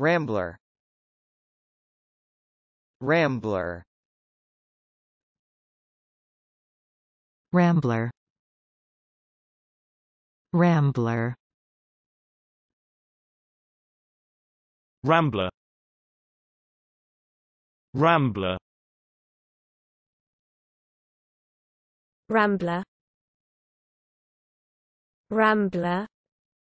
Rambler Rambler Rambler Rambler Rambler Rambler Rambler Rambler